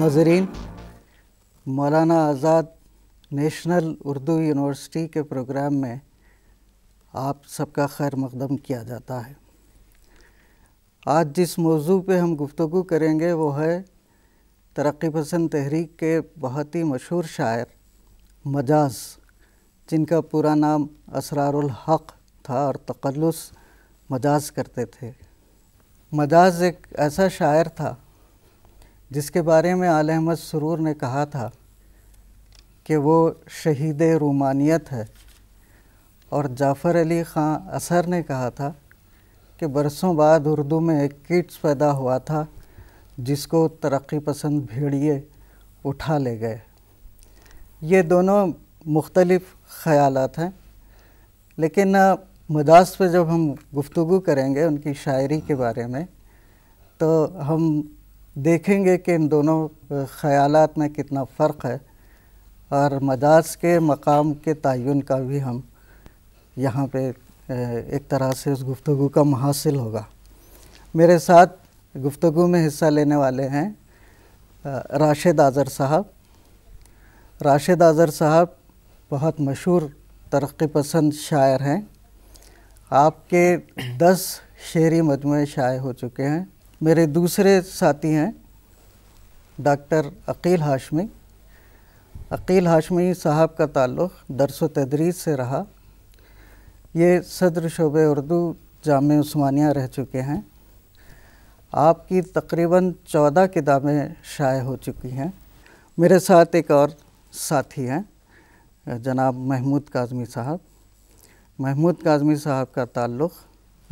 नाजरीन Maulana Azad National Urdu University के program में आप सबका खैर मकदम किया जाता है आज जिस मौजू पे हम गुफ्तु करेंगे वो है तरक्की पसंद तहरीक के बहुत ही मशहूर शायर मजाज जिनका पूरा नाम असरारुल हक था और तकलस मजाज करते थे मजाज एक ऐसा शायर था जिसके बारे में आल अहमद सरूर ने कहा था कि वो शहीद रूमानियत है और जाफ़र अली ख़ान असर ने कहा था कि बरसों बाद उर्दू में एक किट्स पैदा हुआ था जिसको तरक्की पसंद भेड़िए उठा ले गए ये दोनों मुख्तलफ़ ख़याल हैं लेकिन मदास पे जब हम गुफ्तु करेंगे उनकी शायरी के बारे में तो हम देखेंगे कि इन दोनों ख्याल में कितना फ़र्क है और मदास के मकाम के तयन का भी हम यहाँ पे एक तरह से उस गुफ्तु का महासिल होगा मेरे साथ गुफ्तु में हिस्सा लेने वाले हैं राशिद आज़र साहब राशिद आज़र साहब बहुत मशहूर तरक्की पसंद शायर हैं आपके दस शेरी मजमू शाये हो चुके हैं मेरे दूसरे साथी हैं डॉक्टर अकील हाशमी अकील हाशमी साहब का ताल्लुक़ दरस तदरीस से रहा ये सदर शोब उर्दू जाम उस्मानिया रह चुके हैं आपकी तकरीबन चौदह किताबें शाये हो चुकी हैं मेरे साथ एक और साथी हैं जनाब महमूद काजमी साहब महमूद काजमी साहब का ताल्लुक़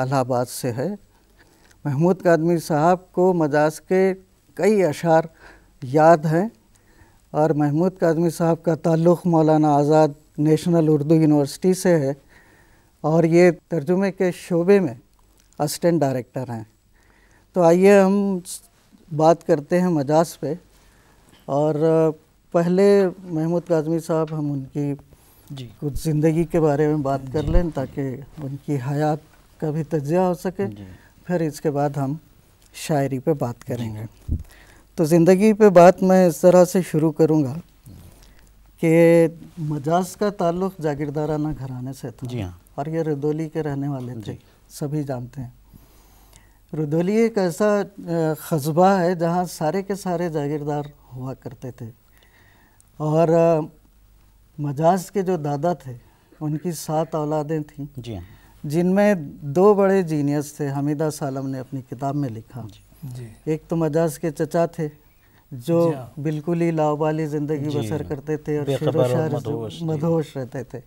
अलाहाबाद से है महमूद कादमी साहब को मजाज के कई अशार याद हैं और महमूद कादमी साहब का ताल्लुक़ मौलाना आज़ाद नेशनल उर्दू यूनिवर्सिटी से है और ये तर्जुमे के शोबे में असटेंट डायरेक्टर हैं तो आइए हम बात करते हैं मजाज पे और पहले महमूद काजमी साहब हम उनकी जी कुछ ज़िंदगी के बारे में बात कर लें ताकि उनकी हयात का भी तजिया हो सके फिर इसके बाद हम शायरी पे बात करेंगे तो ज़िंदगी पे बात मैं इस तरह से शुरू करूँगा कि मजाज का ताल्लुक जागीरदाराना घराने से था जी हाँ और ये रदौली के रहने वाले थे सभी जानते हैं रदौली एक ऐसा कस्बा है जहाँ सारे के सारे जागीरदार हुआ करते थे और मजाज के जो दादा थे उनकी सात औलादें थीं जी हाँ जिनमें दो बड़े जीनियस थे हमीदा सालम ने अपनी किताब में लिखा जी। एक तो मजाज के चचा थे जो हाँ। बिल्कुल ही लावाली ज़िंदगी बसर हाँ। करते थे और मधोश मदहोश रहते थे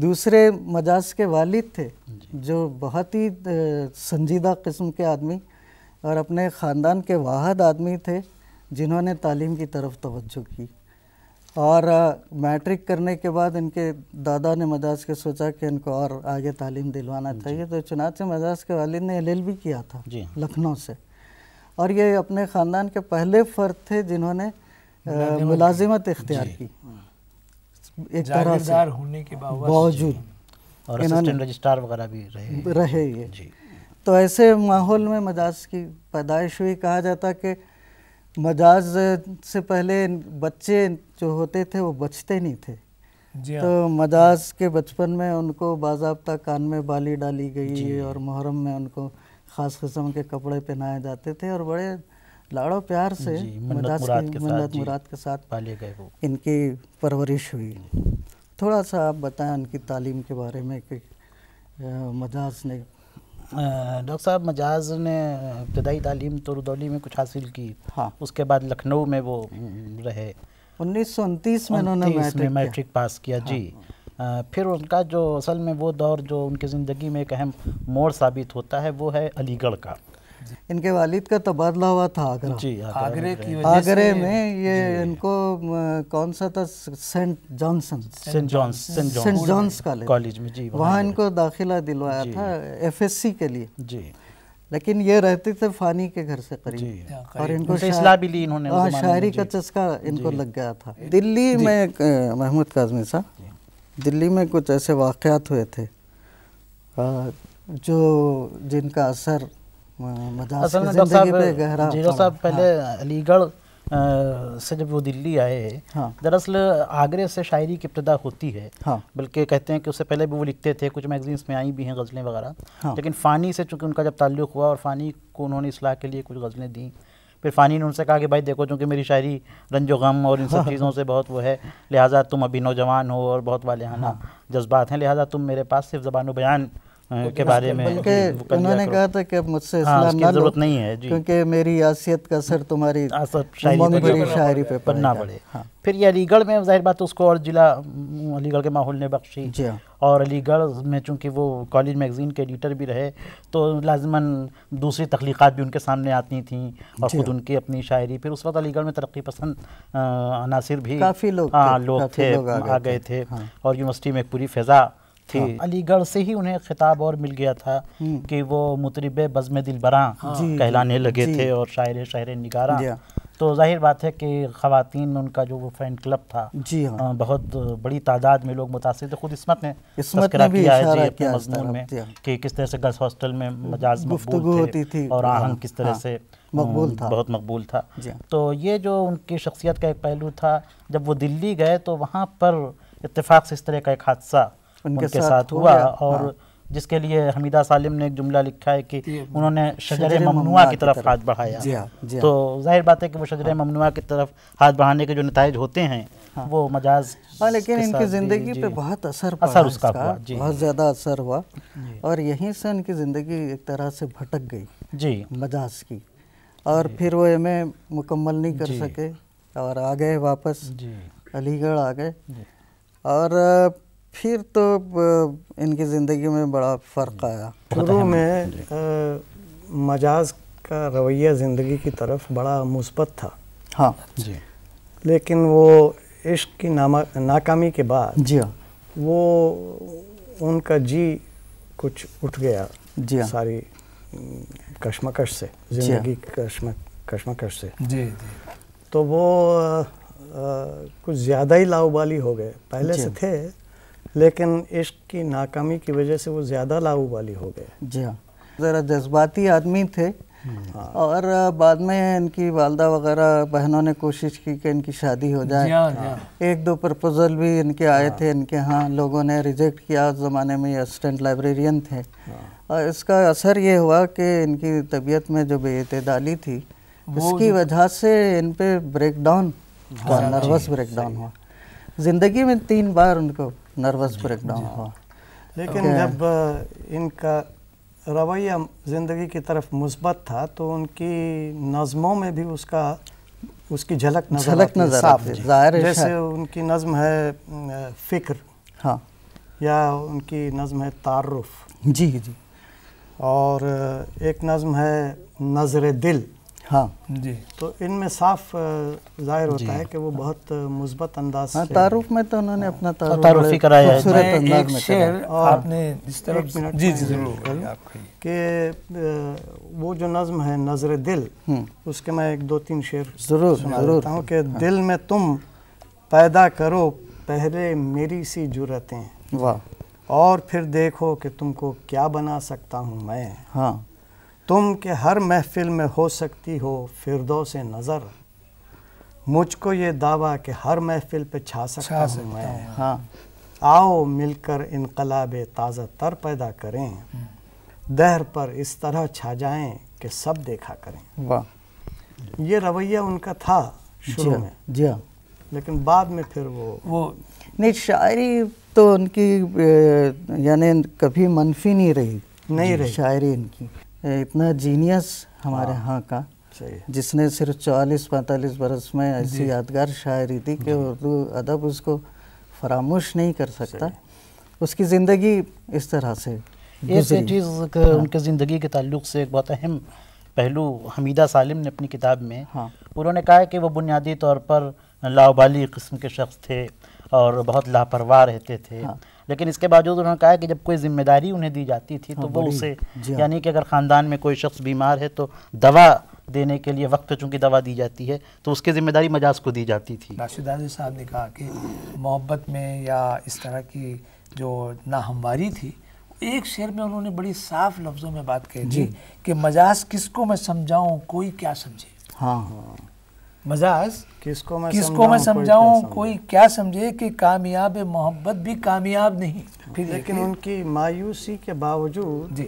दूसरे मजाज के वालिद थे जो बहुत ही संजीदा किस्म के आदमी और अपने ख़ानदान के वाहद आदमी थे जिन्होंने तालीम की तरफ तवज्जो की और मैट्रिक करने के बाद इनके दादा ने मजाज के सोचा कि इनको और आगे तालीम दिलवाना चाहिए तो चुनाचे मजाज के वालिद ने एल भी किया था लखनऊ से और ये अपने ख़ानदान के पहले फ़र्द थे जिन्होंने मुलाजिमत इख्तियार की एक तरह से होने के बावजूद रजिस्ट्रार वगैरह भी रहे रहे ये तो ऐसे माहौल में मजाज की पैदाइश हुई कहा जाता कि मजाज से पहले बच्चे जो होते थे वो बचते नहीं थे जी तो हाँ। मजाज के बचपन में उनको बाबा कान में बाली डाली गई और मुहर्रम में उनको ख़ास किस्म के कपड़े पहनाए जाते थे और बड़े लाड़ो प्यार से मजाज की मन्नत मुराद के साथ पाले गए वो इनकी परवरिश हुई थोड़ा सा आप बताएं उनकी तालीम के बारे में कि मजाज ने डॉक्टर साहब मजाज ने इब्तदाई तालीम तुरदौली में कुछ हासिल की हाँ उसके बाद लखनऊ में वो रहे उन्नीस सौ उनतीस में उन्होंने मैट्रिक, मैट्रिक पास किया हाँ, जी आ, फिर उनका जो असल में वो दौर जो उनकी ज़िंदगी में एक अहम मोड़ साबित होता है वो है अलीगढ़ का इनके वालिद का तबादला तो हुआ था आगरा आगरे की आगरे में ये इनको कौन सा था Saint Johnson Saint Johnson Saint John's College में जी वहाँ इनको दाखिला दिलवाया था एफएससी के लिए जी लेकिन ये रहते थे फानी के घर से करीब हाँ, और इनको भी ली इन्होंने हाँ, शायरी का चस्का इनको लग गया था दिल्ली में महमूद काजमी साहब दिल्ली में कुछ ऐसे वाक़ हुए थे जो जिनका असर असल में डॉक्टर साहब जीरो साहब पहले हाँ। अलीगढ़ से जब वो दिल्ली आए हाँ। दरअसल आगरे से शायरी की इब्तदा होती है हाँ। बल्कि कहते हैं कि उससे पहले भी वो लिखते थे कुछ मैगजीन्स में आई भी हैं गज़लें वगैरह हाँ। लेकिन फ़ानी से चूँकि उनका जब ताल्लुक़ हुआ और फ़ानी को उन्होंने इसलाह के लिए कुछ गज़लें दी फिर फ़ानी ने उनसे कहा कि भाई देखो चूँकि मेरी शायरी रंजो गम और इन सब चीज़ों से बहुत वो है लिहाजा तुम अभी नौजवान हो और बहुत वालहाना हाँ, जज्बात हैं लिहाजा तुम मेरे पास सिर्फ ज़बान बयान हाँ, के बारे में बल्कि उन्होंने कहा था कि अब मुझसे हाँ, इस्लाम ना जरूरत नहीं है क्योंकि मेरी आसियत का असर तुम्हारी हाँ, शायरी शायरी पे पढ़ना पड़े फिर ये अलीगढ़ में जाहिर बात उसको और ज़िला अलीगढ़ के माहौल ने बख्शी और अलीगढ़ में चूंकि वो कॉलेज मैगज़ीन के एडिटर भी रहे तो लाजमन दूसरी तख्लीक़ात भी उनके सामने आती थी और ख़ुद उनकी अपनी शायरी फिर उस वक्त अलीगढ़ में तरक्की पसंद अनासर भी काफ़ी लोग हाँ लोग थे आ गए थे और यूनिवर्सिटी में एक पूरी फ़िज़ा थी हाँ। अलीगढ़ से ही उन्हें खिताब और मिल गया था हम्म। कि वो मुतरब बज़म दिलबरा हाँ। कहलाने लगे थे और शायर शायर निगारा हाँ। तो जाहिर बात है कि खातन उनका जो वो फैन क्लब था जी हाँ बहुत बड़ी तादाद में लोग मुतासर खुद इसमत ने इसमत ने भी किया है जी मजमून में कि किस तरह से गर्ल्स हॉस्टल में मजाज मकबूल होती थी और आहंग किस तरह से मकबूल था बहुत मकबूल था तो ये जो उनकी शख्सियत का एक पहलू था जब वो दिल्ली गए तो वहाँ पर इतफ़ाक़ से इस तरह का एक हादसा उनके, उनके साथ साथ हुआ और हाँ। जिसके लिए हमीदा सालिम ने एक जुमला लिखा है कि उन्होंने शजर ममनुआ की तरफ हाथ बढ़ाया जी हाँ, जी हाँ। तो जाहिर बात है कि वो शजर हाँ। ममनुआ की तरफ हाथ बढ़ाने के जो नतज होते हैं हाँ। वो मजाज हाँ लेकिन इनकी ज़िंदगी पे बहुत असर असर उसका हुआ बहुत ज़्यादा असर हुआ और यहीं से इनकी ज़िंदगी एक तरह से भटक गई जी मजाज की और फिर वो एम मुकम्मल नहीं कर सके और आ गए वापस अलीगढ़ आ गए और फिर तो इनकी ज़िंदगी में बड़ा फ़र्क आया शुरू में मजाज का रवैया ज़िंदगी की तरफ बड़ा मुस्बत था हाँ जी लेकिन वो इश्क की नामा नाकामी के बाद जी हाँ वो उनका जी कुछ उठ गया जी हाँ। सारी कश्मकश से ज़िंदगी हाँ। कश्म कश्मकश से जी जी तो वो आ, कुछ ज़्यादा ही लाओबाली हो गए पहले से हाँ। थे लेकिन इश्क की नाकामी की वजह से वो ज़्यादा लाभ वाली हो गए जी हाँ ज़रा जज्बाती आदमी थे हाँ। और बाद में इनकी वालदा वगैरह बहनों ने कोशिश की कि इनकी शादी हो जाए हाँ, हाँ। एक दो प्रपोज़ल भी इनके आए थे इनके यहाँ लोगों ने रिजेक्ट किया उस ज़माने में असिस्टेंट लाइब्रेरियन थे और इसका असर ये हुआ कि इनकी तबीयत में जो बेतदाली थी उसकी वजह से इन पर break down nervous break down हुआ ज़िंदगी में तीन बार उनको नर्वस ब्रेकडाउन हुआ लेकिन जब इनका रवैया ज़िंदगी की तरफ मुस्बत था तो उनकी नज़मों में भी उसका उसकी झलक नजर झलक नजर जाहिर जैसे उनकी नज़म है फ़िक्र हाँ या उनकी नज़म है तारुफ जी जी और एक नज्म है नज़र दिल हाँ जी तो इनमें साफ जाहिर होता है कि वो बहुत मुस्बत अंदाज हाँ, तारुफ में तो उन्होंने हाँ, अपना तारुफ, तारुफ कराया है एक में शेर आपने इस तरह जी जी जी जरूर कि वो जो नज्म है नजर दिल हम्म। उसके मैं एक दो तीन शेर जरूर जरूर हूँ कि हाँ। दिल में तुम पैदा करो पहले मेरी सी जुरतें वाह और फिर देखो कि तुमको क्या बना सकता हूँ मैं हाँ तुम के हर महफिल में हो सकती हो फिरदो से नज़र मुझको ये दावा कि हर महफिल पे छा सकता हूँ मैं हाँ आओ मिलकर इनकलाब ताज़ा तर पैदा करें दहर पर इस तरह छा जाएं कि सब देखा करें वाह ये रवैया उनका था शुरू हाँ, में जी हाँ लेकिन बाद में फिर वो वो नहीं शायरी तो उनकी यानी कभी मनफी नहीं रही नहीं रही शायरी इनकी इतना जीनियस हमारे हाँ, हाँ का जिसने सिर्फ चौवालीस पैंतालीस बरस में ऐसी यादगार शायरी थी कि उर्दू अदब उसको फरामोश नहीं कर सकता उसकी ज़िंदगी इस तरह से एक चीज़ हाँ। उनके ज़िंदगी के ताल्लुक से एक बहुत अहम पहलू हमीदा सालिम ने अपनी किताब में हाँ। उन्होंने कहा कि वो बुनियादी तौर पर लाओबाली किस्म के शख्स थे और बहुत लापरवाह रहते थे हाँ। लेकिन इसके बावजूद उन्होंने कहा कि जब कोई जिम्मेदारी उन्हें दी जाती थी तो हाँ, वो उसे हाँ। यानी कि अगर ख़ानदान में कोई शख्स बीमार है तो दवा देने के लिए वक्त पे चूँकि दवा दी जाती है तो उसकी ज़िम्मेदारी मजाज को दी जाती थी राशिद साहब ने कहा कि मोहब्बत में या इस तरह की जो नाहमवारी थी एक शेर में उन्होंने बड़ी साफ लफ्ज़ों में बात कही थी कि मजाज किसको मैं समझाऊं कोई क्या समझे हाँ हाँ मजाज किसको मैं किसको मैं समझाऊं कोई, कोई क्या समझे कि कामयाब मोहब्बत भी कामयाब नहीं फिर लेकिन उनकी मायूसी के बावजूद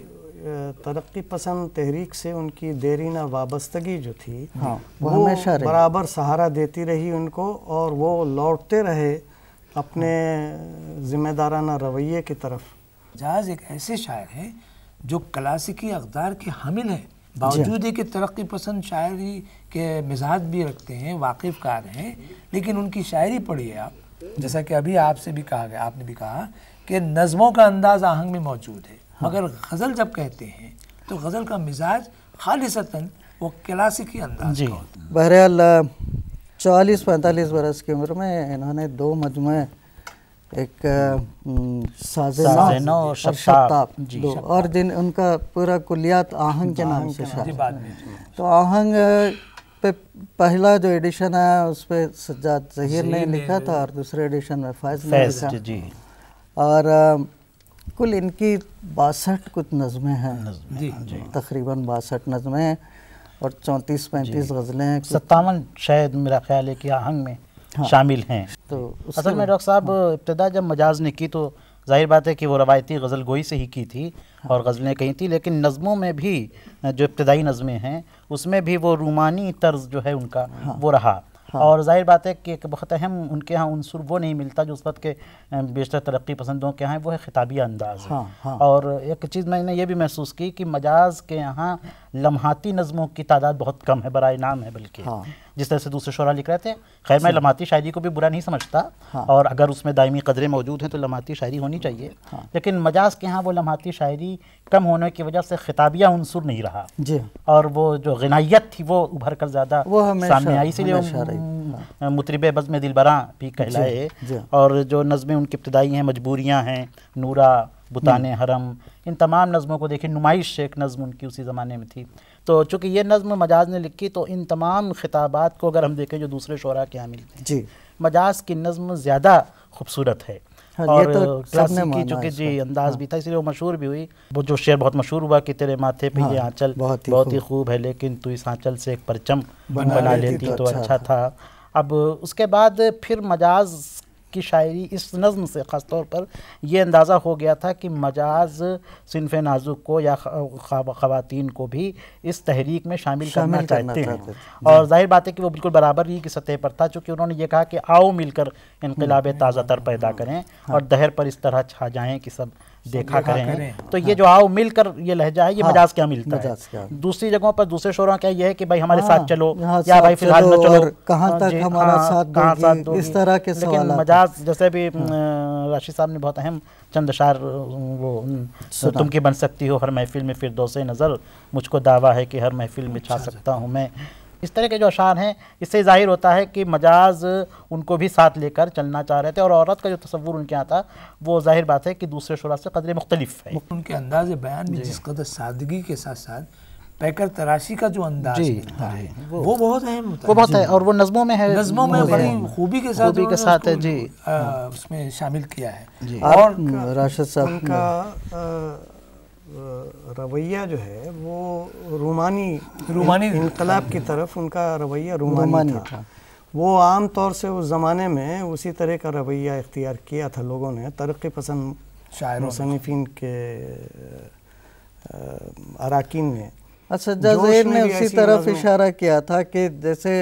तरक्की पसंद तहरीक से उनकी देरी वाबस्तगी जो थी हाँ, वो, वो हमेशा बराबर सहारा देती रही उनको और वो लौटते रहे अपने हाँ। जिम्मेदाराना रवैये की तरफ जहाज एक ऐसे शायर हैं जो क्लासिकी अकदार के हामिल हैं बावजूद कि तरक्की पसंद शायरी के मिजाज भी रखते हैं वाकिफ कार हैं लेकिन उनकी शायरी पढ़िए आप जैसा कि अभी आपसे भी कहा गया आपने भी कहा कि नज़मों का अंदाज़ आहंग में मौजूद है हाँ। मगर गज़ल जब कहते हैं तो गज़ल का मिजाज खालिशता वो क्लासिकी अंदाज बहरहाल चालीस पैंतालीस बरस की उम्र में इन्होंने दो मजमू एक साजनो और जिन तो उनका पूरा कुलियात आहंग के नाम से था तो आहंग पे पहला जो एडिशन आया उस पर सज्जाद जहीर ने लिखा था और दूसरे एडिशन में फैज ने लिखा और कुल इनकी बासठ कुछ नज़में हैं तकरीबन बासठ नज़में और चौंतीस पैंतीस गज़लें सत्तावन शायद मेरा ख्याल है कि आहंग में हाँ। शामिल हैं तो असल में डॉक्टर साहब हाँ। इब्तदा जब मजाज ने की तो जाहिर बात है कि वो रवायती गज़ल गोई से ही की थी हाँ। और गज़लें कही थी लेकिन नज़मों में भी जो इब्तदाई नज़में हैं उसमें भी वो रूमानी तर्ज जो है उनका हाँ। वो रहा हाँ। और जाहिर बात है कि एक बहुत अहम उनके यहाँ उनसर वो नहीं मिलता जो उस वक्त के बेशतर तरक्की पसंदों के यहाँ वो है खिताबी अंदाज हाँ, हाँ। और एक चीज़ मैंने ये भी महसूस की कि मजाज के यहाँ लम्हाती नज़मों की तादाद बहुत कम है बरए नाम है बल्कि हाँ। जिस तरह से दूसरे शरा लिख रहे थे खैर मैं लमाती शायरी को भी बुरा नहीं समझता हाँ। और अगर उसमें दायमी कदरें मौजूद हैं तो लमाती शायरी होनी हाँ। चाहिए हाँ। लेकिन मजाज के यहाँ वो लमाती शायरी कम होने की वजह से खिताबिया अनसर नहीं रहा जी और वो जो गनाइत थी वो उभर कर ज़्यादा सामने आई इसीलिए मुतरब बज़म दिलबरा भी कहलाए और जो नज़में उनकी इब्तदाई हैं मजबूरियाँ हैं नूरा बुतान हम्म। हरम इन तमाम नज़मों को देखिए नुमाइश एक नज़म उनकी उसी ज़माने में थी तो चूँकि ये नज़म मजाज ने लिखी तो इन तमाम खिताबात को अगर हम देखें जो दूसरे शुरा के यहाँ मिलते हैं जी मजाज की नज़म ज़्यादा खूबसूरत है हाँ, और तो क्लासिक की चूँकि जी अंदाज हाँ। भी था इसलिए वो मशहूर भी हुई वो जो शेर बहुत मशहूर हुआ कि तेरे माथे पे हाँ, ये आंचल बहुत ही, बहुत खूब है लेकिन तू इस आंचल से एक परचम बना, बना लेती तो, तो अच्छा, अच्छा था अब उसके बाद फिर मजाज की शायरी इस नज़म से ख़ास तौर पर यह अंदाज़ा हो गया था कि मजाज सिनफ नाजुक को या ख़वान को भी इस तहरीक में शामिल करना, करना चाहते हैं और जाहिर बात है कि वो बिल्कुल बराबर ही की सतह पर था चूँकि उन्होंने ये कहा कि आओ मिलकर इनकलाब ताज़ा तर पैदा करें हाँ। और दहर पर इस तरह छा जाएँ कि सब देखा, देखा करें, करें। तो हाँ। ये जो आओ मिलकर ये लहजा है ये हाँ। मजाज क्या मिलता है दूसरी जगहों पर दूसरे शोरों का ये है कि भाई हमारे साथ हाँ, चलो या भाई फिलहाल न चलो कहाँ हाँ, तक हमारा हाँ, साथ कहाँ साथ इस तरह के लेकिन मजाज जैसे भी राशि साहब ने बहुत अहम चंद शार वो तुम की बन सकती हो हर महफिल में फिर दो से नज़र मुझको दावा है कि हर महफिल में छा अच्छा, सकता अच्छा। हूँ मैं इस तरह के जो अशार हैं इससे जाहिर होता है कि मजाज उनको भी साथ लेकर चलना चाह रहे थे और औरत का जो तस्वूर उनके यहाँ था वो जाहिर बात है कि दूसरे शुरा से कदर मुख्तलिफ है उनके अंदाज बयान भी जिस कदर सादगी के साथ साथ पैकर तराशी का जो अंदाज है हाँ। वो, वो बहुत अहम वो बहुत है और वो नज़मों में है नज़मों में बड़ी खूबी के साथ के साथ है जी उसमें शामिल किया है और राशद साहब का रवैया जो है वो रूमानी रूमानी इनकलाब की तरफ उनका रवैया रूमानी, रूमानी था।, था वो आम तौर से उस ज़माने में उसी तरह का रवैया इख्तियार किया था लोगों ने तरक्की पसंद शायर मुसनफिन के अरकान ने अच्छा जजेर ने उसी तरफ इशारा किया था कि जैसे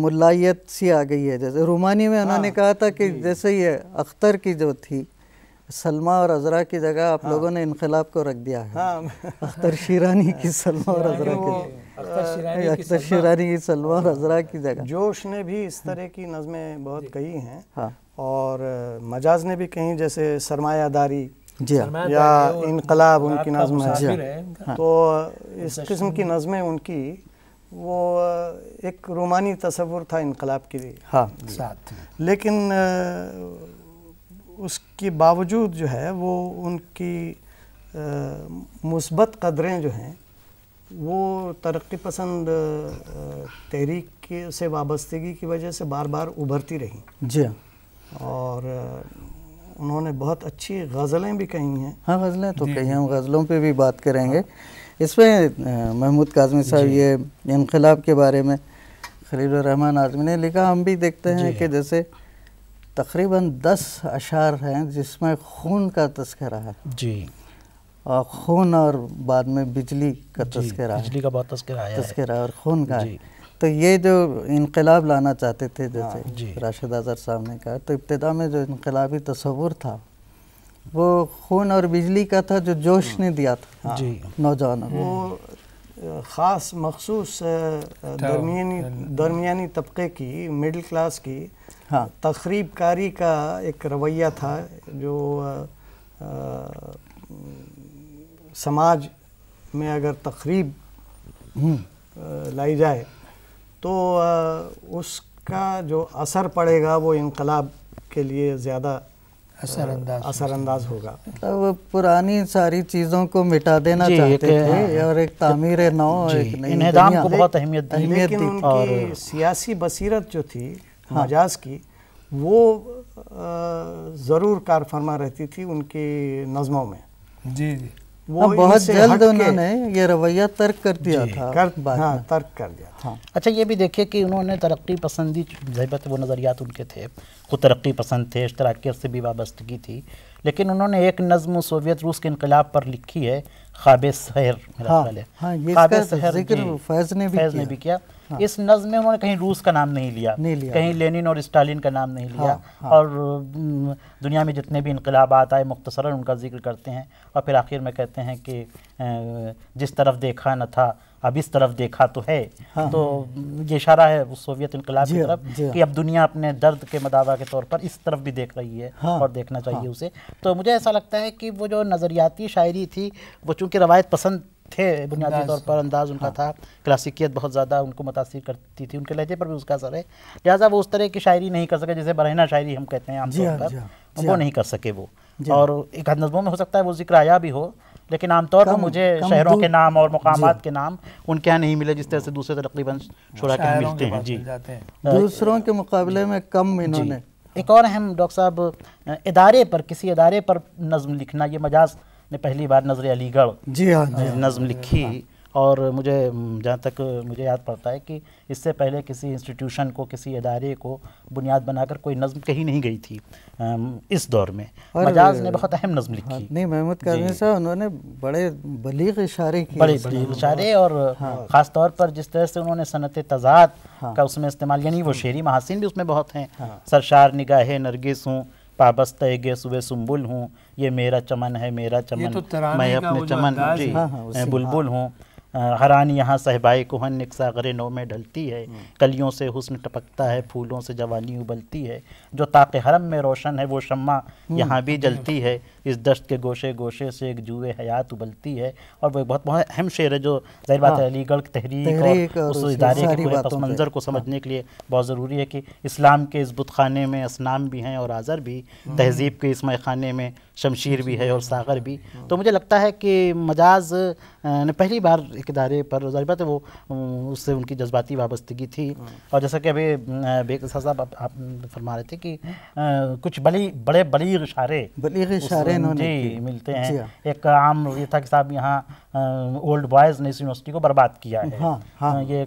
मुलायत सी आ गई है जैसे रूमानी में उन्होंने हाँ, कहा था कि जैसे ये अख्तर की जो थी सलमा और अजरा की जगह आप हाँ। लोगों ने इनकलाब को रख दिया है हाँ। अख्तर शीरानी की सलमा और अजरा की अख्तर शीरानी की सलमा और अजरा की जगह जोश ने भी इस तरह की नज़में बहुत कही हैं हाँ। और मजाज ने भी कहीं जैसे सरमायादारी जी हाँ। या इनकलाब उनकी नज़म हाँ। है तो इस किस्म की नज़में उनकी वो एक रोमानी तस्वुर था इनकलाब के लिए हाँ साथ लेकिन उसके बावजूद जो है वो उनकी मुस्बत कदरें जो हैं वो तरक्की पसंद तहरीक के से वाबस्तगी की वजह से बार बार उभरती रही जी हाँ। और उन्होंने बहुत अच्छी गज़लें भी कही हैं हाँ गज़लें तो कही हैं गज़लों पे भी बात करेंगे हाँ। इसमें महमूद काजमी साहब ये इनकलाब के बारे में खलील रहमान आजमी ने लिखा हम भी देखते हैं कि हाँ। जैसे तकरीबन दस अशार हैं जिसमें खून का तस्करा है जी और खून और बाद में बिजली का तस्करा बिजली का बहुत तस्करा तस्करा और खून का है तो ये जो इनकलाब लाना चाहते थे हाँ, जैसे राशिद अजहर साहब ने कहा तो इब्तदा में जो इनकलाबी तस्वुर था वो खून और बिजली का था जो जोश हाँ। ने दिया था हाँ, नौजवानों को ख़ास मखसूस दरमिया दरमियानी तबके की मिडिल क्लास की हाँ तकरीब कारी का एक रवैया था जो आ, आ, समाज में अगर तकरीब हम्म। लाई जाए तो आ, उसका जो असर पड़ेगा वो इनकलाब के लिए ज़्यादा असरअंदाज असरअंदाज होगा तो पुरानी सारी चीज़ों को मिटा देना चाहते थे हाँ। और एक तामीर नौ एक नई को बहुत अहमियत दी लेकिन उनकी और... सियासी बसीरत जो थी हाँ। मजाज की वो ज़रूर कार फरमा रहती थी उनकी नज़मों में जी जी वो हाँ, बहुत जल्द उन्होंने ये रवैया तर्क कर दिया था कर हाँ, तर्क कर दिया था हाँ। अच्छा ये भी देखिए कि उन्होंने तरक्की पसंदी जहबत वो नज़रियात उनके थे खुद तरक्की पसंद थे इश्तराकियत से भी वाबस्तगी थी लेकिन उन्होंने एक नज्म सोवियत रूस के इनकलाब पर लिखी है ख्वाब सहर मेरा हाँ, ख्याल है हाँ, ये फैज़ ने भी किया हाँ। इस नज्म में उन्होंने कहीं रूस का नाम नहीं लिया नहीं लिया कहीं लेनिन और स्टालिन का नाम नहीं लिया हाँ, हाँ। और दुनिया में जितने भी इनकलाबात आए मुख्तर उनका जिक्र करते हैं और फिर आखिर में कहते हैं कि जिस तरफ देखा न था अब इस तरफ देखा तो है हाँ, तो ये इशारा है उस सोवियत इनकलाब की हाँ, तरफ हाँ। कि अब दुनिया अपने दर्द के मदावा के तौर पर इस तरफ भी देख रही है हाँ, और देखना चाहिए हाँ, उसे तो मुझे ऐसा लगता है कि वो जो नज़रियाती शायरी थी वो चूँकि रवायत पसंद थे बुनियादी तौर पर अंदाज उनका हाँ। था क्लासिकियत बहुत ज़्यादा उनको मुतासर करती थी उनके लहजे पर भी उसका असर है लिहाजा वो उस तरह की शायरी नहीं कर सके जैसे बरहना शायरी हम कहते हैं आमतौर हाँ, पर हाँ। तो वो हाँ। नहीं कर सके वो और एक हद नज़मों में हो सकता है वो जिक्र आया भी हो लेकिन आमतौर पर मुझे शहरों के नाम और मकाम के नाम उनके यहाँ नहीं मिले जिस तरह से दूसरे तकरीबन शुरा के मिलते हैं जी दूसरों के मुकाबले में कम इन्होंने एक और अहम डॉक्टर साहब इदारे पर किसी इदारे पर नज्म लिखना ये मजाज ने पहली बार नजर अलीगढ़ जी हाँ जी हाँ। नज़म लिखी और मुझे जहाँ तक मुझे याद पड़ता है कि इससे पहले किसी इंस्टीट्यूशन को किसी अदारे को बुनियाद बनाकर कोई नज़म कहीं नहीं गई थी इस दौर में मजाज ने बहुत अहम नज़म लिखी हाँ, नहीं महमूद करने से उन्होंने बड़े बलीग इशारे किए बड़े बलीग इशारे और हाँ। ख़ास तौर पर जिस तरह से उन्होंने सनत तजाद हाँ। का उसमें इस्तेमाल यानी वो हाँ। शेरी महासिन भी उसमें बहुत हैं सरशार निगाह नरगिस हूँ पाबस्त गे सुबह सुम्बुल हूँ ये मेरा चमन है मेरा तो चमन तो मैं अपने चमन जी हाँ, हाँ बुलबुल हूँ हरान यहाँ सहबाए कोहन निकसागर नो में ढलती है हम्म। कलियों से हुस्न टपकता है फूलों से जवानी उबलती है जो ताक हरम में रोशन है वो शम्मा हम्म। यहाँ भी जलती है इस दश्त के गोशे गोशे से एक जुए हयात उबलती है और वो बहुत बहुत अहम शेर है जो जहर बात है हाँ। अलीगढ़ की तहरीक और उस इदारे के पस मंज़र को हाँ। समझने के लिए बहुत ज़रूरी है कि इस्लाम के इस खाने में असनाम भी हैं और आज़र भी हम्म। तहजीब के इसमें खाने में शमशीर भी है और सागर भी तो मुझे लगता है कि मजाज ने पहली बार ठेकेदारे पर जाहिर बात है वो उससे उनकी जज्बाती वाबस्तगी थी और जैसा कि अभी बेग साहब आप, आप फरमा रहे थे कि आ, कुछ बड़ी बड़े बड़ी इशारे बड़ी इशारे जी मिलते हैं हाँ। एक आम ये था कि साहब यहाँ ओल्ड बॉयज़ ने इस यूनिवर्सिटी को बर्बाद किया है हाँ, हाँ। ये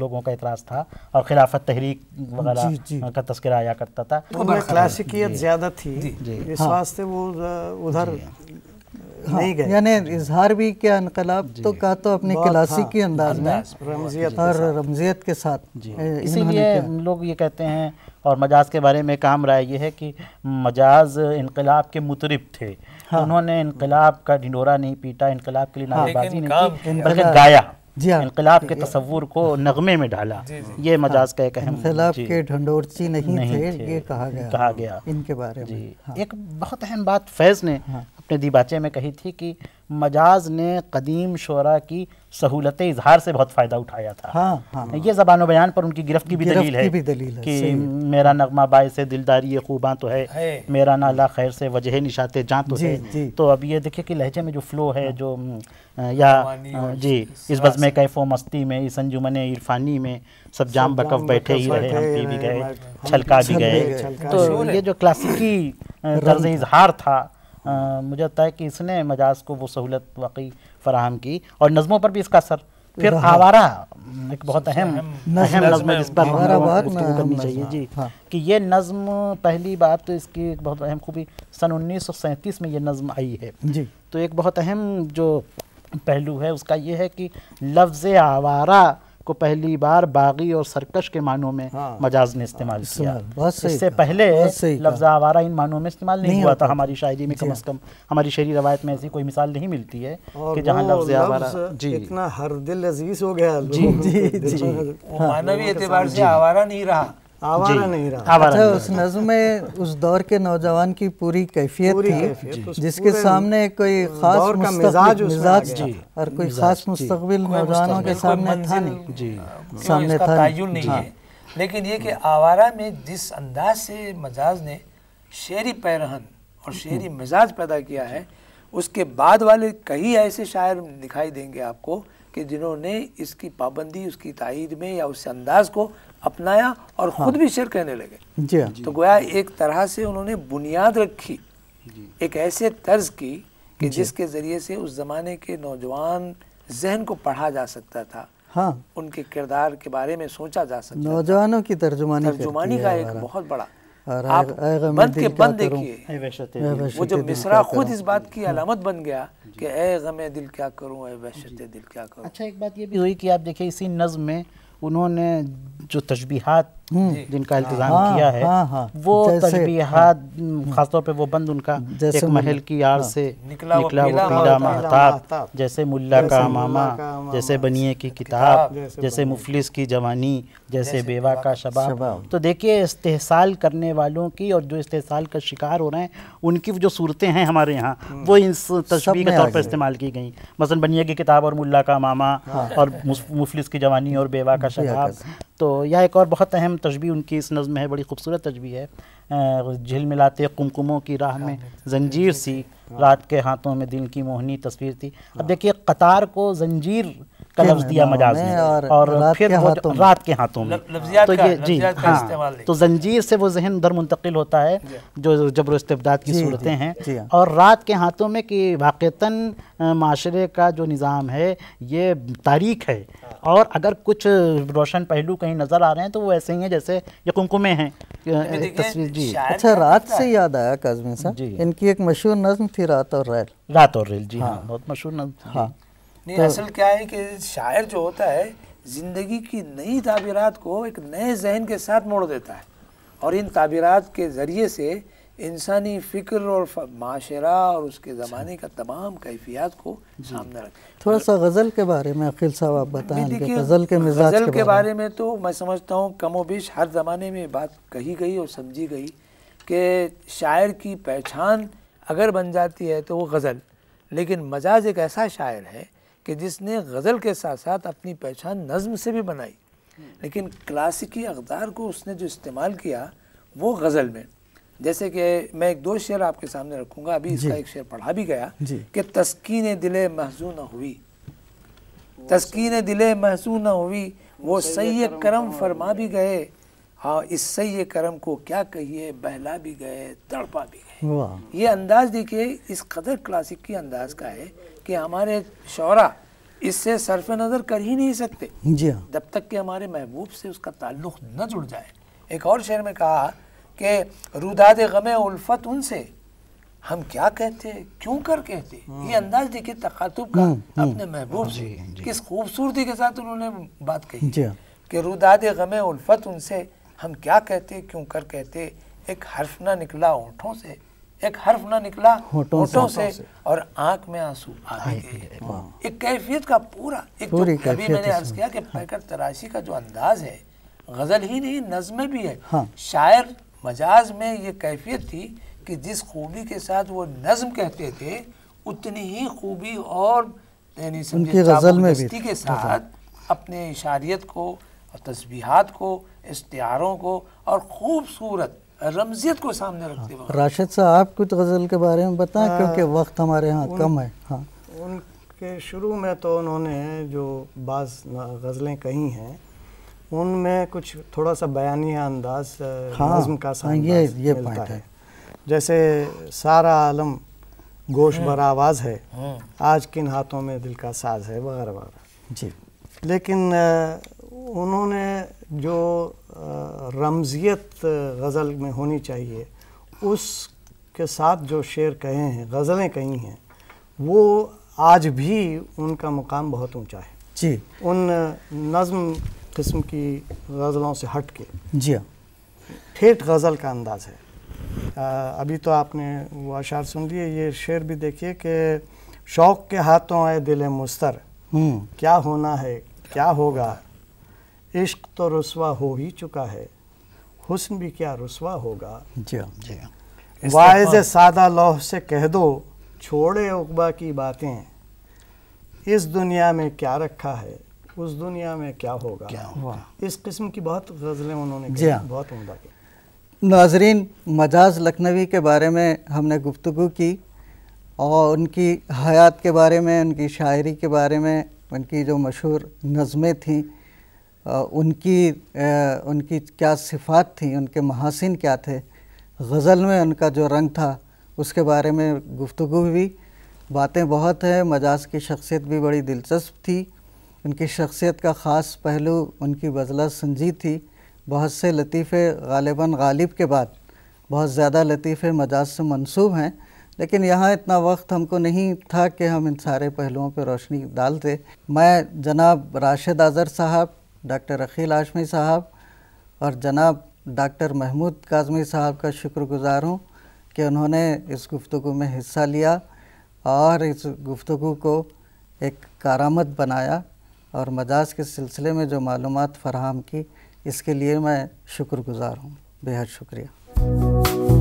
लोगों का एतराज़ था और खिलाफत तहरीक वगैरह का तस्करा आया करता था तो क्लासिकियत ज़्यादा थी इस वास्ते वो उधर हाँ, यानी इजहार भी किया इनकलाब तो कहा तो अपने क्लासी हाँ, अंदाज में रमजियत और रमजियत के साथ इसीलिए लोग ये कहते हैं और मजाज के बारे में काम राय ये है कि मजाज इनकलाब के मुतरब थे हाँ, उन्होंने इनकलाब का ढिंडोरा नहीं पीटा इनकलाब के लिए हाँ। नाराबाजी नहीं की बल्कि गाया जी हाँ, इनकलाब के तस्वूर को नगमे में डाला जी जी, ये मजाज का एक अहम इनकलाब के ढंडोरची नहीं, नहीं थे, थे ये कहा गया कहा गया इनके बारे में जी हाँ। एक बहुत अहम बात फैज़ ने हाँ। अपने दिबाचे में कही थी कि मजाज ने कदीम शरा की सहूलत इजहार से बहुत फ़ायदा उठाया था हाँ, हाँ, हाँ। ये ज़बान बयान पर उनकी गिरफ्त की भी दलील है भी दलील है, मेरा नगमा बाय से दिलदारी खूबा तो है, है मेरा नाला खैर से वजह निशाते जाँ तो जी, है जी, तो अब ये देखिए कि लहजे में जो फ्लो है हाँ। जो या जी इस बजमे कैफो मस्ती में इस अंजुमन इरफानी में सब जाम बकफ बैठे ही रहे हम तो भी गए छलका भी गए तो ये जो क्लासिकी तर्ज इजहार था मुझे लगता है कि इसने मजाज को वो सहूलत वाकई फराहम की और नज़मों पर भी इसका असर फिर आवारा एक बहुत अहम अहम नज़म जिस पर हाँ, करनी चाहिए जी हाँ। कि ये नज़म पहली बात तो इसकी एक बहुत अहम खूबी सन उन्नीस में ये नज़म आई है जी तो एक बहुत अहम जो पहलू है उसका ये है कि लफ्ज़ आवारा को पहली बार बागी और सरकश के मानों में हाँ, मजाज ने इस्तेमाल हाँ, किया इससे पहले लफ्ज आवारा इन मानों में इस्तेमाल नहीं, नहीं हुआ था हमारी शायरी में कम अज़ हाँ। कम हमारी शहरी रवायत में ऐसी कोई मिसाल नहीं मिलती है कि जहाँ लफ्ज आवारा जी इतना हर दिल अजीज हो गया जी जी जी तो हाँ, मानवी एतबार से आवारा नहीं रहा आवारा नहीं रहा आवारा अच्छा उस नज्म में उस दौर के नौजवान की पूरी कैफियत थी कैफियत, जिसके सामने कोई खास मिजाज मिजाज जी और कोई खास मुस्तबिल नौजवानों के सामने था नहीं जी हाँ, सामने था नहीं हाँ। लेकिन ये कि आवारा में जिस अंदाज से मजाज ने शेरी पैरहन और शेरी हम्म। मिजाज पैदा किया है उसके बाद वाले कई ऐसे शायर दिखाई देंगे आपको कि जिन्होंने इसकी पाबंदी उसकी तायद में या उस अंदाज को अपनाया और हाँ। खुद भी शेर कहने लगे जी हाँ। तो गोया एक तरह से उन्होंने बुनियाद रखी एक ऐसे तर्ज की कि जिसके ज़रिए से उस ज़माने के नौजवान जहन को पढ़ा जा सकता था हाँ उनके किरदार के बारे में सोचा जा सकता नौजवानों की तर्जुमानी तर्जुमानी का एक बहुत बड़ा आप बंद के बंद देखिए वो जो मिसरा खुद इस बात की अलामत बन गया कि ए गमे दिल क्या करूं ए वहशत दिल क्या करूं अच्छा एक बात ये भी हुई कि आप देखिए इसी नज्म में انہوں نے جو تشبیہات हम्म, जिनका हाँ, इंतजाम हाँ, किया है हाँ, हाँ, वो हाँ। खासतौर पे वो बंद उनका जैसे महल की आड़ हाँ। से निकला, निकला वो पीला महताब जैसे मुल्ला का मामा जैसे बनिए की किताब जैसे मुफलिस की जवानी जैसे बेवा का शबाब तो देखिए इस्तेसाल करने वालों की और जो इस्तेसाल का शिकार हो रहे हैं उनकी जो सूरतें हैं हमारे यहाँ हम्म। वो इन तस्वीर के तौर पर इस्तेमाल की गई मसलन बनिए की किताब और मुल्ला का मामा और मुफलिस की जवानी और बेवा का शबाब तो यह एक और बहुत अहम तस्बी उनकी इस नज़म है बड़ी खूबसूरत तस्बी है झिल मिलाते कुमकुमों की राह में हाँ, हाँ। जंजीर सी रात के हाथों में दिल की मोहनी तस्वीर थी अब हाँ। देखिए कतार को जंजीर का लफ्ज दिया मजाज में और, फिर रात के हाथों में तो ये जी हाँ तो जंजीर से वो जहन दर मुंतकिल होता है जो जबर इस्तेबदाद की सूरतें हैं हाँ। और रात के हाथों में कि वाक़ता माशरे का जो निज़ाम है ये तारीख है और अगर कुछ रोशन पहलू कहीं नज़र आ रहे हैं तो वो ऐसे ही हैं जैसे ये कुमकुमे हैं तस्वीर जी अच्छा रात से याद आया काजमी साहब इनकी एक मशहूर नज्म थी रात और रेल रात और रेल जी हाँ, हाँ। बहुत मशहूर नज्म हाँ नहीं तो असल क्या है कि शायर जो होता है ज़िंदगी की नई ताबीरत को एक नए जहन के साथ मोड़ देता है और इन ताबीरत के ज़रिए से इंसानी फ़िक्र और माशरा और उसके अच्छा। ज़माने का तमाम कैफियात को सामने रख थोड़ा सा गज़ल के बारे में अखिल साहब आप बताएं गज़ल के गज़ल के, के बारे में तो मैं समझता हूँ कमोबिश बेश हर ज़माने में बात कही गई और समझी गई कि शायर की पहचान अगर बन जाती है तो वो गज़ल लेकिन मजाज एक ऐसा शायर है कि जिसने गज़ल के साथ साथ अपनी पहचान नज़म से भी बनाई लेकिन क्लासिकी अकदार को उसने जो इस्तेमाल किया वो गज़ल में जैसे कि मैं एक दो शेर आपके सामने रखूँगा अभी इसका एक शेर पढ़ा भी गया कि तस्किन दिल महजू न हुई तस्किन दिल महजू न हुई वो सही करम फरमा भी गए हाँ इस सही करम को क्या कहिए बहला भी गए तड़पा भी गए ये अंदाज देखिए इस कदर क्लासिक की अंदाज का है कि हमारे शौरा इससे सरफ नज़र कर ही नहीं सकते जी हाँ जब तक कि हमारे महबूब से उसका ताल्लुक न जुड़ जाए एक और शेर में कहा कि रुदाद गम उल्फत उनसे हम क्या कहते क्यों कर कहते ये हम्म। अंदाज देखिए तकातुब का हम्म, हम्म। अपने महबूब से किस खूबसूरती के साथ उन्होंने बात कही हाँ। कि रुदाद गम उल्फत उनसे हम क्या कहते क्यों कर कहते एक हर्फ ना निकला होठों से एक हर्फ ना निकला होटों से, से और आंख में आंसू आ गए एक कैफियत का पूरा एक जो कभी मैंने अर्ज किया कि हाँ। पैकर तराशी का जो अंदाज है गजल ही नहीं नज्म भी है हाँ। शायर मजाज में ये कैफियत थी कि जिस खूबी के साथ वो नज्म कहते थे उतनी ही खूबी और उनकी गजल में भी के हाँ। साथ अपने इशारियत को और तस्बीहात को इश्तारों को और खूबसूरत रमजियत को सामने रखते हुए हाँ। राशिद साहब कुछ गज़ल के बारे में बताएं आ, हाँ। क्योंकि वक्त हमारे यहाँ कम है हाँ उनके शुरू में तो उन्होंने जो बाज़ गज़लें कही हैं उनमें कुछ थोड़ा सा बयानिया अंदाज हाँ, नज्म का सा हाँ, ये ये मिलता है।, है जैसे सारा आलम गोश हाँ। भरा आवाज़ है आज किन हाथों में दिल का साज है वगैरह वगैरह जी लेकिन उन्होंने जो रमज़ियत गज़ल में होनी चाहिए उसके साथ जो शेर कहे हैं गज़लें कही हैं वो आज भी उनका मुकाम बहुत ऊंचा है जी उन नज़म किस्म की गज़लों से हट के जी हाँ ठेठ गज़ल का अंदाज़ है आ, अभी तो आपने वो अशार सुन लिए ये शेर भी देखिए कि शौक़ के हाथों आए दिल मुस्तर हम्म। क्या होना है क्या होगा इश्क तो रसवा हो ही चुका है हुस्न भी क्या रसवा होगा जी हाँ, जी हाँ। वायज सादा लौह से कह दो छोड़े उकबा की बातें इस दुनिया में क्या रखा है उस दुनिया में क्या होगा क्या होगा इस किस्म की बहुत गज़लें उन्होंने जी हाँ बहुत उमदा की नाजरीन मजाज लखनवी के बारे में हमने गुफ्तु की और उनकी हयात के बारे में उनकी शायरी के बारे में उनकी जो मशहूर नज़में थीं उनकी उनकी क्या सिफात थी उनके महासिन क्या थे गज़ल में उनका जो रंग था उसके बारे में गुफ्तु भी बातें बहुत हैं मजाज की शख्सियत भी बड़ी दिलचस्प थी उनकी शख्सियत का ख़ास पहलू उनकी बजला संजीद थी बहुत से लतीफ़े गालिबा गालिब के बाद बहुत ज़्यादा लतीफ़े मजाज से मंसूब हैं लेकिन यहाँ इतना वक्त हमको नहीं था कि हम इन सारे पहलुओं पर रोशनी डालते मैं जनाब राशिद अज़र साहब डॉक्टर अखिल आशमी साहब और जनाब डॉक्टर महमूद काजमी साहब का शुक्रगुज़ार हूँ कि उन्होंने इस गुफ्तु में हिस्सा लिया और इस गुफ्तु को एक कारामत बनाया और मजाज के सिलसिले में जो मालूम फ़राहम की इसके लिए मैं शुक्रगुज़ार हूँ बेहद शुक्रिया